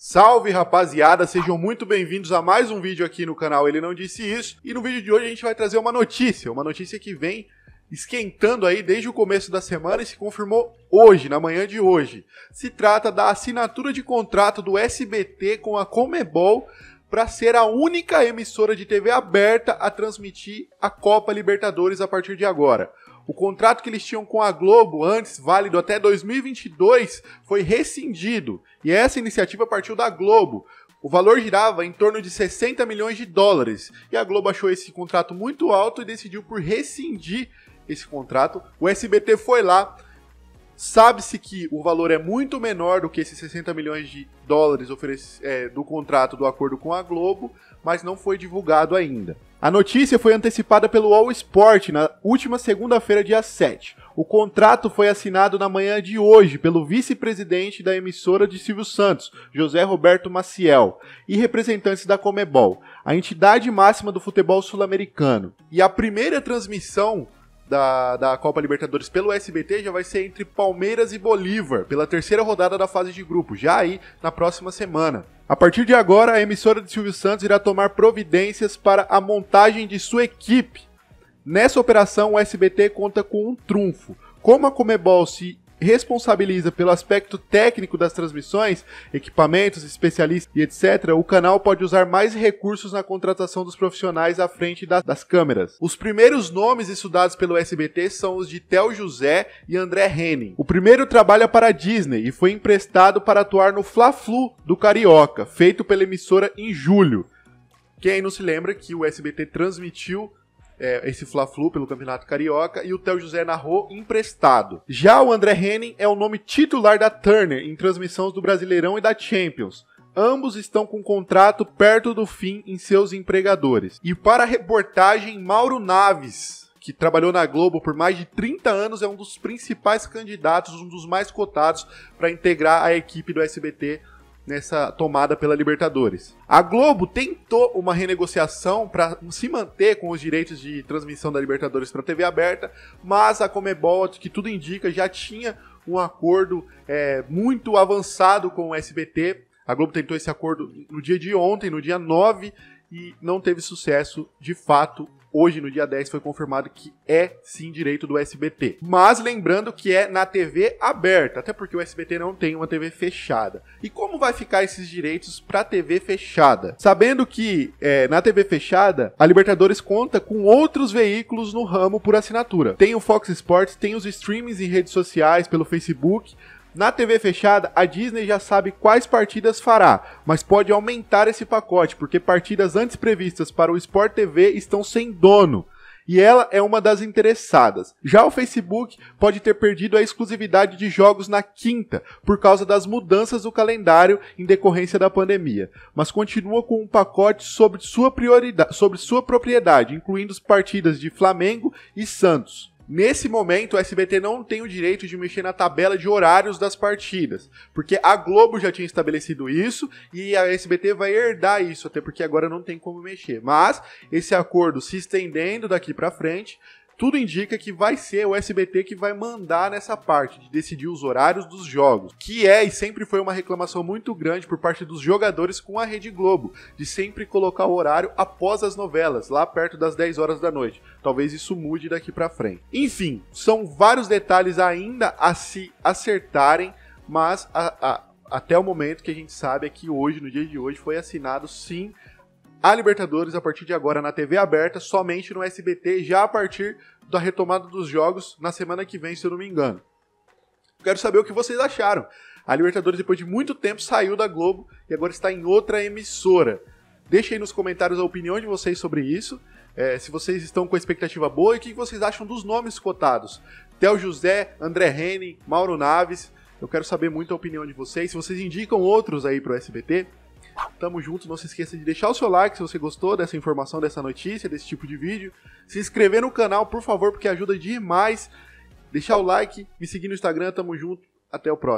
Salve rapaziada, sejam muito bem-vindos a mais um vídeo aqui no canal Ele Não Disse Isso. E no vídeo de hoje a gente vai trazer uma notícia, uma notícia que vem esquentando aí desde o começo da semana e se confirmou hoje, na manhã de hoje. Se trata da assinatura de contrato do SBT com a Comebol para ser a única emissora de TV aberta a transmitir a Copa Libertadores a partir de agora. O contrato que eles tinham com a Globo antes, válido até 2022, foi rescindido, e essa iniciativa partiu da Globo. O valor girava em torno de 60 milhões de dólares, e a Globo achou esse contrato muito alto e decidiu por rescindir esse contrato. O SBT foi lá, Sabe-se que o valor é muito menor do que esses 60 milhões de dólares é, do contrato do acordo com a Globo, mas não foi divulgado ainda. A notícia foi antecipada pelo All Sport na última segunda-feira, dia 7. O contrato foi assinado na manhã de hoje pelo vice-presidente da emissora de Silvio Santos, José Roberto Maciel, e representantes da Comebol, a entidade máxima do futebol sul-americano. E a primeira transmissão da, da Copa Libertadores pelo SBT já vai ser entre Palmeiras e Bolívar, pela terceira rodada da fase de grupo, já aí na próxima semana. A partir de agora, a emissora de Silvio Santos irá tomar providências para a montagem de sua equipe. Nessa operação, o SBT conta com um trunfo. Como a Comebol se responsabiliza pelo aspecto técnico das transmissões, equipamentos, especialistas e etc., o canal pode usar mais recursos na contratação dos profissionais à frente da, das câmeras. Os primeiros nomes estudados pelo SBT são os de Théo José e André Henning. O primeiro trabalha para a Disney e foi emprestado para atuar no Fla-Flu do Carioca, feito pela emissora em julho. Quem não se lembra que o SBT transmitiu é, esse Fla-Flu pelo Campeonato Carioca e o Theo José narrou emprestado. Já o André Henning é o nome titular da Turner em transmissões do Brasileirão e da Champions. Ambos estão com um contrato perto do fim em seus empregadores. E para a reportagem, Mauro Naves, que trabalhou na Globo por mais de 30 anos, é um dos principais candidatos, um dos mais cotados para integrar a equipe do SBT nessa tomada pela Libertadores. A Globo tentou uma renegociação para se manter com os direitos de transmissão da Libertadores para TV aberta, mas a Comebol, que tudo indica, já tinha um acordo é, muito avançado com o SBT. A Globo tentou esse acordo no dia de ontem, no dia 9, e não teve sucesso de fato hoje, no dia 10, foi confirmado que é sim direito do SBT. Mas lembrando que é na TV aberta, até porque o SBT não tem uma TV fechada. E como vai ficar esses direitos para TV fechada? Sabendo que é, na TV fechada, a Libertadores conta com outros veículos no ramo por assinatura. Tem o Fox Sports, tem os streamings em redes sociais, pelo Facebook, na TV fechada, a Disney já sabe quais partidas fará, mas pode aumentar esse pacote, porque partidas antes previstas para o Sport TV estão sem dono e ela é uma das interessadas. Já o Facebook pode ter perdido a exclusividade de jogos na quinta por causa das mudanças do calendário em decorrência da pandemia, mas continua com um pacote sobre sua, sobre sua propriedade, incluindo as partidas de Flamengo e Santos. Nesse momento, o SBT não tem o direito de mexer na tabela de horários das partidas, porque a Globo já tinha estabelecido isso e a SBT vai herdar isso, até porque agora não tem como mexer. Mas esse acordo se estendendo daqui para frente, tudo indica que vai ser o SBT que vai mandar nessa parte de decidir os horários dos jogos, que é e sempre foi uma reclamação muito grande por parte dos jogadores com a Rede Globo, de sempre colocar o horário após as novelas, lá perto das 10 horas da noite. Talvez isso mude daqui para frente. Enfim, são vários detalhes ainda a se acertarem, mas a, a, até o momento que a gente sabe é que hoje, no dia de hoje, foi assinado sim a Libertadores a partir de agora na TV aberta, somente no SBT, já a partir da retomada dos jogos na semana que vem, se eu não me engano. Quero saber o que vocês acharam. A Libertadores, depois de muito tempo, saiu da Globo e agora está em outra emissora. Deixem aí nos comentários a opinião de vocês sobre isso. É, se vocês estão com expectativa boa e o que vocês acham dos nomes cotados. Theo José, André Henning, Mauro Naves. Eu quero saber muito a opinião de vocês. Se vocês indicam outros aí para o SBT, Tamo junto, não se esqueça de deixar o seu like se você gostou dessa informação, dessa notícia, desse tipo de vídeo. Se inscrever no canal, por favor, porque ajuda demais. Deixar o like, me seguir no Instagram, tamo junto, até o próximo.